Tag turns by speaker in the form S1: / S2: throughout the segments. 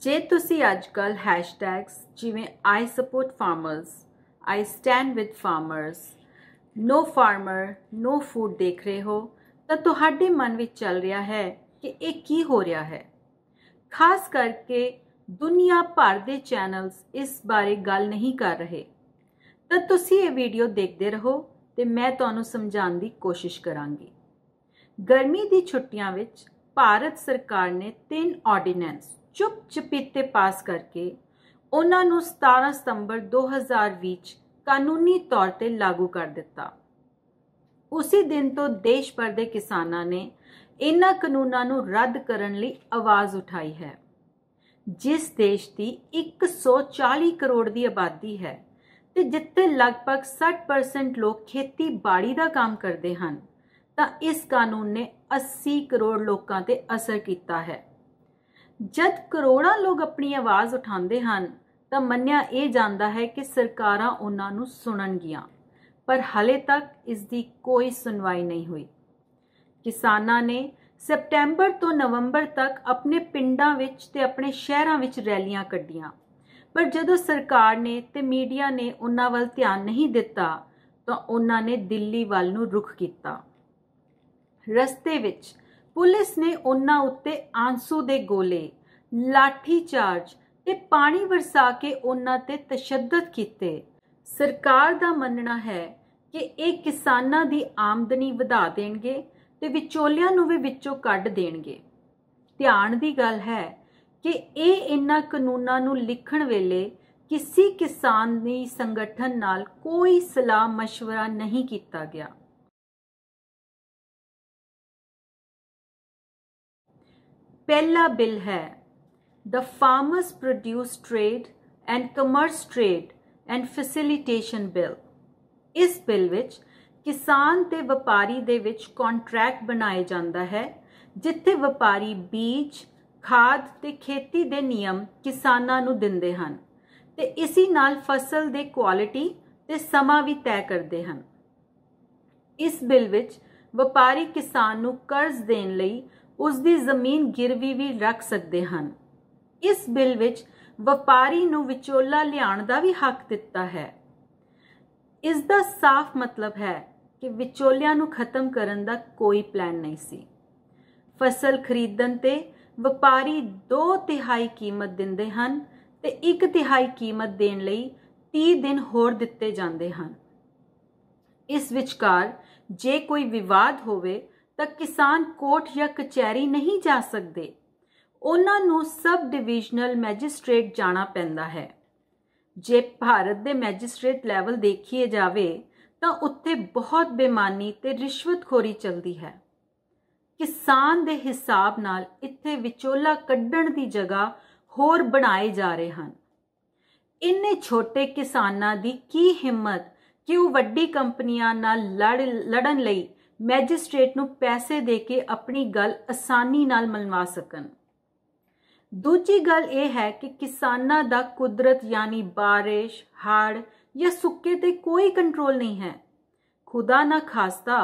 S1: ਜੇ ਤੁਸੀਂ ਅੱਜਕੱਲ ਹੈਸ਼ਟੈਗਸ ਜਿਵੇਂ I support farmers I stand with farmers no farmer no food ਦੇਖ ਰਹੇ ਹੋ ਤਾਂ ਤੁਹਾਡੇ ਮਨ ਵਿੱਚ ਚੱਲ ਰਿਹਾ ਹੈ ਕਿ ਇਹ ਕੀ ਹੋ ਰਿਹਾ ਹੈ ਖਾਸ ਕਰਕੇ ਦੁਨੀਆ ਭਰ ਦੇ ਚੈਨਲਸ ਇਸ ਬਾਰੇ ਗੱਲ ਨਹੀਂ ਕਰ ਰਹੇ ਤਾਂ ਤੁਸੀਂ ਇਹ ਵੀਡੀਓ ਦੇਖਦੇ ਰਹੋ ਤੇ ਮੈਂ ਤੁਹਾਨੂੰ ਸਮਝਾਉਣ ਦੀ ਕੋਸ਼ਿਸ਼ ਕਰਾਂਗੀ ਗਰਮੀ ਦੀ ਛੁੱਟੀਆਂ ਵਿੱਚ ਭਾਰਤ ਸਰਕਾਰ ਨੇ ਤਿੰਨ ਆਰਡੀਨੈਂਸ ਚੁੱਪ ਚਪੀਤੇ ਪਾਸ ਕਰਕੇ ਉਹਨਾਂ ਨੂੰ 17 ਸਤੰਬਰ 2020 ਵਿੱਚ ਕਾਨੂੰਨੀ ਤੌਰ ਤੇ ਲਾਗੂ ਕਰ ਦਿੱਤਾ ਉਸੇ ਦਿਨ ਤੋਂ ਦੇਸ਼ ਭਰ ਦੇ ਕਿਸਾਨਾਂ ਨੇ ਇਹਨਾਂ ਕਾਨੂੰਨਾਂ ਨੂੰ ਰੱਦ ਕਰਨ ਲਈ ਆਵਾਜ਼ ਉਠਾਈ ਹੈ ਜਿਸ ਦੇਸ਼ ਦੀ 140 ਕਰੋੜ ਦੀ ਆਬਾਦੀ ਹੈ ਤੇ ਜਿੱਥੇ ਲਗਭਗ 60% ਲੋਕ ਖੇਤੀਬਾੜੀ ਦਾ ਕੰਮ ਕਰਦੇ ਹਨ ਤਾਂ ਇਸ ਕਾਨੂੰਨ ਨੇ 80 ਕਰੋੜ ਲੋਕਾਂ ਤੇ ਅਸਰ ਕੀਤਾ ਹੈ ਜਦ ਕਰੋੜਾਂ ਲੋਕ ਆਪਣੀ ਆਵਾਜ਼ ਉਠਾਉਂਦੇ ਹਨ ਤਾਂ ਮੰਨਿਆ ਇਹ ਜਾਂਦਾ ਹੈ ਕਿ ਸਰਕਾਰਾਂ ਉਹਨਾਂ ਨੂੰ ਸੁਣਨਗੀਆਂ ਪਰ ਹਲੇ ਤੱਕ ਇਸ ਦੀ ਕੋਈ ਸੁਣਵਾਈ ਨਹੀਂ ਹੋਈ ਕਿਸਾਨਾਂ ਨੇ ਸਪਟੈਂਬਰ ਤੋਂ ਨਵੰਬਰ ਤੱਕ ਆਪਣੇ ਪਿੰਡਾਂ ਵਿੱਚ ਤੇ ਆਪਣੇ ਸ਼ਹਿਰਾਂ ਵਿੱਚ ਰੈਲੀਆਂ ਕੱਢੀਆਂ ਪਰ ਜਦੋਂ ਸਰਕਾਰ ਨੇ ਤੇ ਮੀਡੀਆ ਨੇ ਉਹਨਾਂ ਵੱਲ ਧਿਆਨ ਨਹੀਂ ਦਿੱਤਾ ਤਾਂ ਉਹਨਾਂ ਨੇ ਦਿੱਲੀ ਵੱਲ ਨੂੰ ਰੁਖ ਕੀਤਾ ਰਸਤੇ ਵਿੱਚ ਪੁਲਿਸ ਨੇ ਉਹਨਾਂ ਉੱਤੇ ਆਂਸੂ ਦੇ ਗੋਲੇ ਲਾਠੀ ਚਾਰਜ ਤੇ ਪਾਣੀ ਵਰਸਾ ਕੇ ਉਹਨਾਂ ਤੇ ਤਸ਼ੱਦਦ ਕੀਤੇ ਸਰਕਾਰ ਦਾ ਮੰਨਣਾ ਹੈ ਕਿ ਇਹ ਕਿਸਾਨਾਂ ਦੀ ਆਮਦਨੀ ਵਧਾ ਦੇਣਗੇ ਤੇ ਵਿਚੋਲਿਆਂ ਨੂੰ ਵੀ ਵਿੱਚੋਂ ਕੱਢ ਦੇਣਗੇ ਧਿਆਨ ਦੀ ਗੱਲ ਹੈ ਕਿ ਇਹ ਇਨ੍ਹਾਂ ਕਾਨੂੰਨਾਂ ਨੂੰ ਲਿਖਣ ਵੇਲੇ ਕਿਸੇ ਕਿਸਾਨ ਦੀ ਸੰਗਠਨ ਨਾਲ ਕੋਈ ਸਲਾਹ مشورہ ਨਹੀਂ ਕੀਤਾ ਗਿਆ ਪਹਿਲਾ ਬਿੱਲ ਹੈ the farmers produce trade and commerce trade and facilitation bill ਇਸ ਬਿੱਲ ਵਿੱਚ ਕਿਸਾਨ ਤੇ ਵਪਾਰੀ ਦੇ ਵਿੱਚ ਕੰਟਰੈਕਟ ਬਣਾਇਆ ਜਾਂਦਾ ਹੈ ਜਿੱਥੇ ਵਪਾਰੀ ਬੀਜ ਖਾਦ ਤੇ ਖੇਤੀ ਦੇ ਨਿਯਮ ਕਿਸਾਨਾਂ ਨੂੰ ਦਿੰਦੇ ਹਨ ਤੇ ਇਸੇ ਨਾਲ ਫਸਲ ਦੇ ਕੁਆਲਿਟੀ ਤੇ ਸਮਾਂ ਵੀ ਤੈਅ ਕਰਦੇ ਹਨ ਇਸ ਬਿੱਲ ਵਿੱਚ ਵਪਾਰੀ ਕਿਸਾਨ ਨੂੰ ਕਰਜ਼ ਦੇਣ ਲਈ ਉਸ ਦੀ ਜ਼ਮੀਨ ਗਿਰਵੀ ਵੀ ਰੱਖ ਸਕਦੇ ਹਨ ਇਸ ਬਿੱਲ ਵਿੱਚ ਵਪਾਰੀ ਨੂੰ ਵਿਚੋਲਾ ਲਿਆਉਣ ਦਾ ਵੀ ਹੱਕ ਦਿੱਤਾ ਹੈ ਇਸ ਦਾ ਸਾਫ਼ ਮਤਲਬ ਹੈ ਕਿ ਵਿਚੋਲਿਆਂ ਨੂੰ ਖਤਮ ਕਰਨ ਦਾ ਕੋਈ ਪਲਾਨ ਨਹੀਂ ਸੀ ਫਸਲ ਖਰੀਦਣ ਤੇ ਵਪਾਰੀ 2 ਤਿਹਾਈ ਕੀਮਤ ਦਿੰਦੇ ਹਨ ਤੇ 1 ਤਿਹਾਈ ਕੀਮਤ ਦੇਣ ਲਈ 30 ਦਿਨ ਹੋਰ ਦਿੱਤੇ ਜਾਂਦੇ ਹਨ ਇਸ ਵਿਚਕਾਰ ਜੇ ਕੋਈ ਵਿਵਾਦ ਹੋਵੇ ਤਾਂ ਕਿਸਾਨ ਕੋਰਟ ਜਾਂ ਕਚਹਿਰੀ ਨਹੀਂ ਜਾ ਸਕਦੇ ਉਹਨਾਂ ਨੂੰ ਸਬ ਡਿਵੀਜ਼ਨਲ ਮੈਜਿਸਟ੍ਰੇਟ ਜਾਣਾ ਪੈਂਦਾ ਹੈ ਜੇ ਭਾਰਤ ਦੇ ਮੈਜਿਸਟ੍ਰੇਟ ਲੈਵਲ ਦੇਖੀਏ ਜਾਵੇ ਤਾਂ ਉੱਥੇ ਬਹੁਤ ਬੇਮਾਨੀ ਤੇ ਰਿਸ਼ਵਤਖੋਰੀ ਚੱਲਦੀ ਹੈ ਕਿਸਾਨ ਦੇ ਹਿਸਾਬ ਨਾਲ ਇੱਥੇ ਵਿਚੋਲਾ ਕੱਢਣ ਦੀ ਜਗ੍ਹਾ ਹੋਰ ਬਣਾਏ ਜਾ ਰਹੇ ਹਨ ਇੰਨੇ ਛੋਟੇ ਕਿਸਾਨਾਂ ਦੀ ਕੀ ਹਿੰਮਤ ਕਿ ਉਹ ਵੱਡੀ ਕੰਪਨੀਆਂ ਨਾਲ ਲੜਨ ਲਈ ਮੈਜਿਸਟ੍ਰੇਟ ਨੂੰ ਪੈਸੇ ਦੇ ਕੇ ਆਪਣੀ ਗੱਲ ਆਸਾਨੀ ਨਾਲ ਮਨਵਾ ਸਕਣ ਦੂਜੀ ਗੱਲ ਇਹ ਹੈ ਕਿ ਕਿਸਾਨਾਂ ਦਾ ਕੁਦਰਤ ਯਾਨੀ بارش ਹਾੜ ਜਾਂ ਸੁੱਕੇ ਤੇ ਕੋਈ ਕੰਟਰੋਲ ਨਹੀਂ ਹੈ ਖੁਦਾ ਨਾ ਖਾਸਤਾ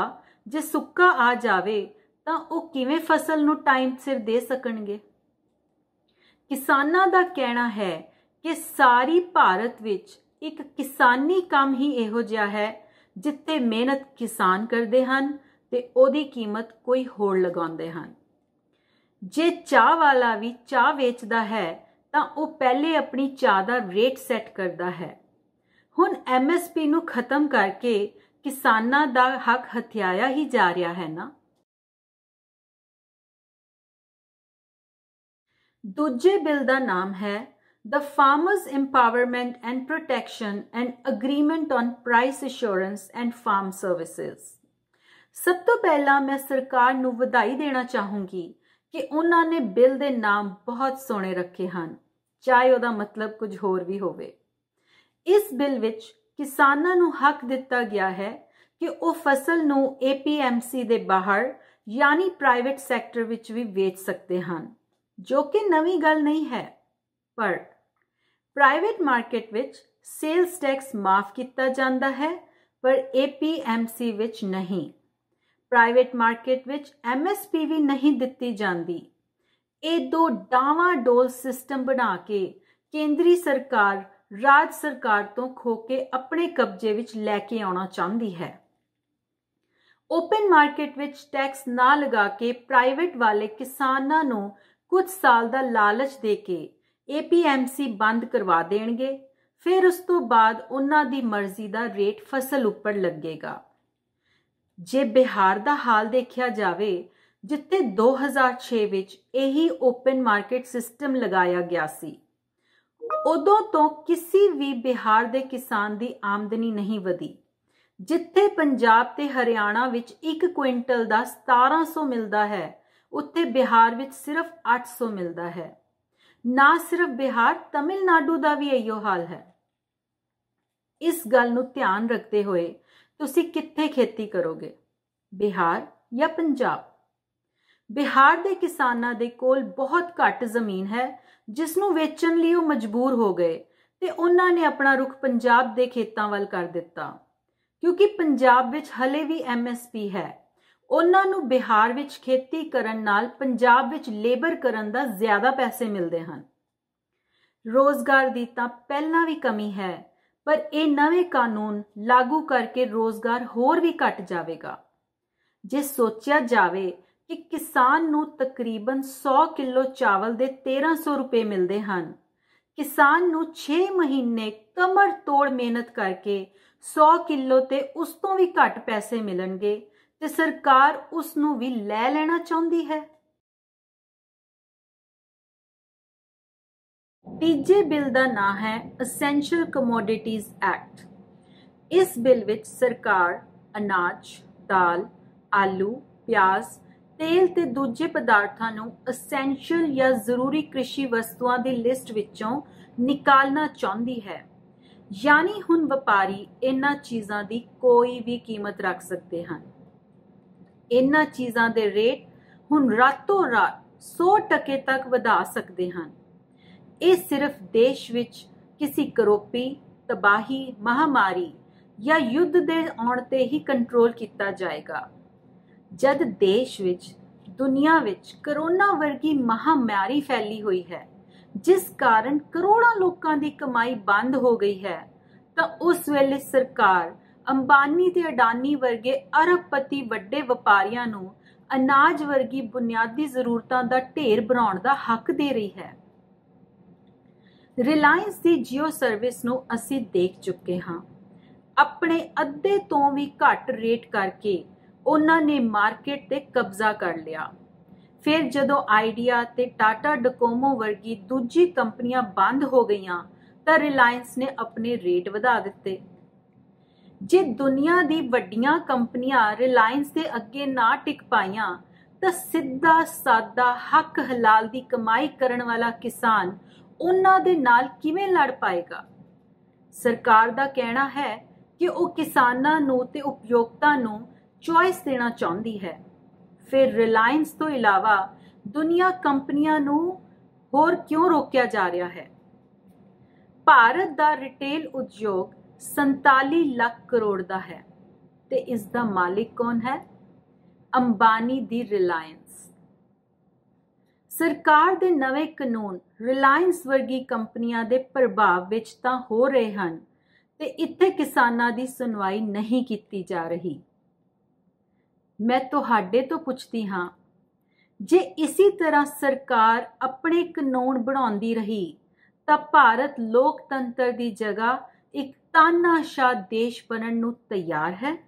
S1: ਜੇ ਸੁੱਕਾ ਆ ਜਾਵੇ ਤਾਂ ਉਹ ਕਿਵੇਂ ਫਸਲ ਨੂੰ ਟਾਈਮ ਸਿਰ ਦੇ ਸਕਣਗੇ ਕਿਸਾਨਾਂ ਦਾ ਕਹਿਣਾ ਹੈ ਕਿ ਸਾਰੀ ਭਾਰਤ ਵਿੱਚ ਇੱਕ ਕਿਸਾਨੀ ਕੰਮ ਹੀ ਇਹੋ ਜਿਹਾ ਹੈ ਜਿੱਤੇ ਮਿਹਨਤ ਕਿਸਾਨ ਕਰਦੇ ਹਨ ਤੇ ਉਹਦੀ ਕੀਮਤ ਕੋਈ ਹੋਰ ਲਗਾਉਂਦੇ ਹਨ ਜੇ ਚਾਹ ਵਾਲਾ ਵੀ ਚਾਹ ਵੇਚਦਾ ਹੈ ਤਾਂ ਉਹ ਪਹਿਲੇ ਆਪਣੀ ਚਾਹ ਦਾ ਰੇਟ ਸੈੱਟ ਕਰਦਾ ਹੈ ਹੁਣ ਐਮਐਸਪੀ ਨੂੰ ਖਤਮ ਕਰਕੇ ਕਿਸਾਨਾਂ ਦਾ ਹੱਕ ਹਥਿਆਇਆ ਹੀ ਜਾ ਰਿਹਾ ਹੈ ਨਾ ਦੂਜੇ ਬਿੱਲ ਦਾ ਨਾਮ ਹੈ the Farmers Empowerment and Protection and Agreement on Price Assurance and Farm Services. ਸਭ ਤੋਂ ਪਹਿਲਾਂ ਮੈਂ ਸਰਕਾਰ ਨੂੰ ਵਧਾਈ ਦੇਣਾ ਚਾਹੂੰਗੀ ਕਿ ਉਹਨਾਂ ਨੇ ਬਿੱਲ ਦੇ ਨਾਮ ਬਹੁਤ ਸੋਹਣੇ ਰੱਖੇ ਹਨ ਚਾਹੇ ਉਹਦਾ ਮਤਲਬ ਕੁਝ ਹੋਰ ਵੀ ਹੋਵੇ ਇਸ ਬਿੱਲ ਵਿੱਚ ਕਿਸਾਨਾਂ ਨੂੰ ਹੱਕ ਦਿੱਤਾ ਗਿਆ ਹੈ ਕਿ ਉਹ ਫਸਲ ਨੂੰ ਏਪੀਐਮਸੀ ਦੇ ਬਾਹਰ ਯਾਨੀ ਪ੍ਰਾਈਵੇਟ ਸੈਕਟਰ ਵਿੱਚ ਵੀ ਵੇਚ ਸਕਦੇ ਹਨ ਜੋ ਕਿ ਨਵੀਂ ਗੱਲ ਨਹੀਂ ਹੈ ਪਰ ਪ੍ਰਾਈਵੇਟ ਮਾਰਕੀਟ ਵਿੱਚ ਸੇਲਸ ਟੈਕਸ ਮਾਫ ਕੀਤਾ ਜਾਂਦਾ ਹੈ ਪਰ ਏਪੀਐਮਸੀ ਵਿੱਚ ਨਹੀਂ ਪ੍ਰਾਈਵੇਟ ਮਾਰਕੀਟ ਵਿੱਚ ਐਮਐਸਪੀ ਵੀ ਨਹੀਂ ਦਿੱਤੀ ਜਾਂਦੀ ਇਹ ਦੋ ਡਾਵਾ ਡੋਲ ਸਿਸਟਮ ਬਣਾ ਕੇ ਕੇਂਦਰੀ ਸਰਕਾਰ ਰਾਜ ਸਰਕਾਰ ਤੋਂ ਖੋ ਕੇ ਆਪਣੇ ਕਬਜ਼ੇ ਵਿੱਚ ਲੈ ਕੇ ਆਉਣਾ ਚਾਹੁੰਦੀ ਹੈ ਓਪਨ ਮਾਰਕੀਟ ਵਿੱਚ ਟੈਕਸ ਨਾ ਲਗਾ ਕੇ ਪ੍ਰਾਈਵੇਟ ਵਾਲੇ ਕਿਸਾਨਾਂ ਨੂੰ ਕੁਝ ਸਾਲ ਦਾ ਲਾਲਚ ਦੇ ਕੇ ਏਪੀਐਮਸੀ ਬੰਦ ਕਰਵਾ ਦੇਣਗੇ ਫਿਰ ਉਸ ਤੋਂ ਬਾਅਦ ਉਹਨਾਂ ਦੀ ਮਰਜ਼ੀ ਦਾ ਰੇਟ ਫਸਲ ਉੱਪਰ ਲੱਗੇਗਾ ਜੇ ਬਿਹਾਰ ਦਾ ਹਾਲ ਦੇਖਿਆ ਜਾਵੇ ਜਿੱਥੇ 2006 ਵਿੱਚ ਇਹੀ ਓਪਨ ਮਾਰਕੀਟ ਸਿਸਟਮ ਲਗਾਇਆ ਗਿਆ ਸੀ ਉਦੋਂ ਤੋਂ ਕਿਸੇ ਵੀ ਬਿਹਾਰ ਦੇ ਕਿਸਾਨ ਦੀ ਆਮਦਨੀ ਨਹੀਂ ਵਧੀ ਜਿੱਥੇ ਪੰਜਾਬ ਤੇ ਹਰਿਆਣਾ ਵਿੱਚ 1 ਕੁਇੰਟਲ ਦਾ 1700 ਮਿਲਦਾ ਹੈ ਉੱਥੇ ਬਿਹਾਰ ਵਿੱਚ ਸਿਰਫ 800 ਮਿਲਦਾ ਹੈ ਨਾ ਸਿਰਫ ਬਿਹਾਰ ਤਮਿਲਨਾਡੂ ਦਾ ਵੀ ਇਹੋ ਹਾਲ ਹੈ ਇਸ ਗੱਲ ਨੂੰ ਧਿਆਨ ਰੱਖਦੇ ਹੋਏ ਤੁਸੀਂ ਕਿੱਥੇ ਖੇਤੀ ਕਰੋਗੇ ਬਿਹਾਰ ਜਾਂ ਪੰਜਾਬ ਬਿਹਾਰ ਦੇ ਕਿਸਾਨਾਂ ਦੇ ਕੋਲ ਬਹੁਤ ਘੱਟ ਜ਼ਮੀਨ ਹੈ ਜਿਸ ਨੂੰ ਵੇਚਣ ਲਈ ਉਹ ਮਜਬੂਰ ਹੋ ਗਏ ਤੇ ਉਹਨਾਂ ਨੇ ਆਪਣਾ ਰੁਖ ਪੰਜਾਬ ਦੇ ਖੇਤਾਂ ਵੱਲ ਕਰ ਦਿੱਤਾ ਕਿਉਂਕਿ ਪੰਜਾਬ ਵਿੱਚ ਹਲੇ ਵੀ ਐਮਐਸਪੀ ਹੈ ਉਹਨਾਂ ਨੂੰ ਬਿਹਾਰ ਵਿੱਚ ਖੇਤੀ ਕਰਨ ਨਾਲ ਪੰਜਾਬ ਵਿੱਚ ਲੇਬਰ ਕਰਨ ਦਾ ਜ਼ਿਆਦਾ ਪੈਸੇ ਮਿਲਦੇ ਹਨ ਰੋਜ਼ਗਾਰ ਦੀ ਤਾਂ ਪਹਿਲਾਂ ਵੀ ਕਮੀ ਹੈ ਪਰ ਇਹ ਨਵੇਂ ਕਾਨੂੰਨ ਲਾਗੂ ਕਰਕੇ ਰੋਜ਼ਗਾਰ ਹੋਰ ਵੀ ਘਟ ਜਾਵੇਗਾ ਜੇ ਸੋਚਿਆ ਜਾਵੇ ਕਿ ਕਿਸਾਨ ਨੂੰ ਤਕਰੀਬਨ 100 ਕਿਲੋ ਚਾਵਲ ਦੇ 1300 ਰੁਪਏ ਮਿਲਦੇ ਹਨ ਕਿਸਾਨ ਨੂੰ 6 ਮਹੀਨੇ ਕਮਰ ਤੋੜ ਮਿਹਨਤ ਕਰਕੇ 100 ਕਿਲੋ ਤੇ ਉਸ ਤੋਂ ਵੀ ਘੱਟ ਪੈਸੇ ਮਿਲਣਗੇ ਤੇ ਸਰਕਾਰ ਉਸ ਨੂੰ ਵੀ ਲੈ ਲੈਣਾ ਚਾਹੁੰਦੀ ਹੈ ਤੀਜੇ ਬਿੱਲ ਦਾ ਨਾਂ ਹੈ ਐਸੈਂਸ਼ੀਅਲ ਕਮੋਡਿਟੀਜ਼ ਐਕਟ ਇਸ ਬਿੱਲ ਵਿੱਚ ਸਰਕਾਰ ਅਨਾਜ, ਦਾਲ, ਆਲੂ, ਪਿਆਜ਼, ਤੇਲ ਤੇ ਦੂਜੇ ਪਦਾਰਥਾਂ ਨੂੰ ਐਸੈਂਸ਼ੀਅਲ ਜਾਂ ਜ਼ਰੂਰੀ ਕ੍ਰਿਸ਼ੀ ਵਸਤੂਆਂ ਦੀ ਲਿਸਟ ਵਿੱਚੋਂ ਨਿਕਾਲਣਾ ਚਾਹੁੰਦੀ ਹੈ। ਯਾਨੀ ਹੁਣ ਵਪਾਰੀ ਇਹਨਾਂ ਚੀਜ਼ਾਂ ਦੀ ਕੋਈ ਵੀ ਕੀਮਤ ਰੱਖ ਸਕਦੇ ਹਨ। ਇਹਨਾਂ ਚੀਜ਼ਾਂ ਦੇ ਰੇਟ ਹੁਣ ਰਾਤੋਂ ਰਾਤ 100% ਤੱਕ ਵਧਾ ਸਕਦੇ ਹਨ। ਇਹ ਸਿਰਫ ਦੇਸ਼ ਵਿੱਚ ਕਿਸੇ ਕਰੋਪੀ ਤਬਾਹੀ ਮਹਾਮਾਰੀ ਜਾਂ ਯੁੱਧ ਦੇ ਆਉਣ ਤੇ ਹੀ ਕੰਟਰੋਲ ਕੀਤਾ ਜਾਏਗਾ ਜਦ ਦੇਸ਼ ਵਿੱਚ ਦੁਨੀਆ ਵਿੱਚ ਕਰੋਨਾ ਵਰਗੀ ਮਹਾਮਾਰੀ ਫੈਲੀ ਹੋਈ ਹੈ ਜਿਸ ਕਾਰਨ ਕਰੋੜਾਂ ਲੋਕਾਂ ਦੀ ਕਮਾਈ ਬੰਦ ਹੋ ਗਈ ਹੈ ਤਾਂ ਉਸ ਵੇਲੇ ਸਰਕਾਰ ਅੰਬਾਨੀ ਤੇ ਅਡਾਨੀ ਵਰਗੇ ਅਰਬਪਤੀ ਵੱਡੇ ਵਪਾਰੀਆਂ ਨੂੰ ਅਨਾਜ ਵਰਗੀ ਬੁਨਿਆਦੀ ਜ਼ਰੂਰਤਾਂ ਦਾ ਢੇਰ ਬਣਾਉਣ ਦਾ ਹੱਕ ਦੇ ਰਹੀ ਹੈ ਰਿਲਾਇੰਸ ਦੀ Jio ਸਰਵਿਸ ਨੂੰ ਅਸੀਂ ਦੇਖ ਚੁੱਕੇ ਹਾਂ ਆਪਣੇ ਅੱਧੇ ਤੋਂ ਵੀ ਘੱਟ ਰੇਟ ਕਰਕੇ ਉਹਨਾਂ ਨੇ ਮਾਰਕੀਟ ਤੇ ਕਬਜ਼ਾ ਕਰ ਲਿਆ ਫਿਰ ਜਦੋਂ ਆਈਡੀਆ ਤੇ ਟਾਟਾ ਡਕੋਮੋ ਵਰਗੀ ਦੂਜੀ ਕੰਪਨੀਆਂ ਬੰਦ ਹੋ ਗਈਆਂ ਤਾਂ ਰਿਲਾਇੰਸ ਨੇ ਆਪਣੇ ਰੇਟ ਵਧਾ ਦਿੱਤੇ ਜੇ ਦੁਨੀਆ ਦੀ ਵੱਡੀਆਂ ਕੰਪਨੀਆਂ ਰਿਲਾਇੰਸ ਦੇ ਅੱਗੇ ਨਾ ਟਿਕ ਪਾਈਆਂ ਤਾਂ ਸਿੱਧਾ ਸਾਦਾ ਹੱਕ ਹਲਾਲ ਦੀ ਕਮਾਈ ਕਰਨ ਵਾਲਾ ਕਿਸਾਨ ਉਹਨਾਂ ਦੇ ਨਾਲ ਕਿਵੇਂ ਲੜ ਪਾਏਗਾ ਸਰਕਾਰ ਦਾ ਕਹਿਣਾ ਹੈ ਕਿ ਉਹ ਕਿਸਾਨਾਂ ਨੂੰ ਤੇ ਉਪਯੋਗਤਾ ਨੂੰ ਚੁਆਇਸ ਦੇਣਾ ਚਾਹੁੰਦੀ ਹੈ ਫਿਰ ਰਿਲਾਇੰਸ ਤੋਂ ਇਲਾਵਾ ਦੁਨੀਆ ਕੰਪਨੀਆਂ ਨੂੰ ਹੋਰ ਕਿਉਂ ਰੋਕਿਆ ਜਾ ਰਿਹਾ ਹੈ ਭਾਰਤ ਦਾ ਰਿਟੇਲ ਉਦਯੋਗ 47 ਲੱਖ ਕਰੋੜ ਦਾ ਹੈ ਤੇ ਇਸ ਦਾ ਮਾਲਿਕ ਕੌਣ ਹੈ ਅੰਬਾਨੀ ਦੀ ਰਿਲਾਇੰਸ ਸਰਕਾਰ ਦੇ ਨਵੇਂ ਕਾਨੂੰਨ ਰਿਲਾਇੰਸ ਵਰਗੀ ਕੰਪਨੀਆਂ ਦੇ ਪ੍ਰਭਾਵ ਵਿੱਚ ਤਾਂ ਹੋ ਰਹੇ ਹਨ ਤੇ ਇੱਥੇ ਕਿਸਾਨਾਂ ਦੀ ਸੁਣਵਾਈ ਨਹੀਂ ਕੀਤੀ ਜਾ ਰਹੀ ਮੈਂ ਤੁਹਾਡੇ ਤੋਂ ਪੁੱਛਦੀ ਹਾਂ ਜੇ ਇਸੇ ਤਰ੍ਹਾਂ ਸਰਕਾਰ ਆਪਣੇ ਕਾਨੂੰਨ ਬਣਾਉਂਦੀ ਰਹੀ ਤਾਂ ਭਾਰਤ ਲੋਕਤੰਤਰ ਦੀ ਜਗ੍ਹਾ ਇੱਕ ਤਾਨਾਸ਼ਾਹ ਦੇਸ਼ ਬਣਨ ਨੂੰ ਤਿਆਰ ਹੈ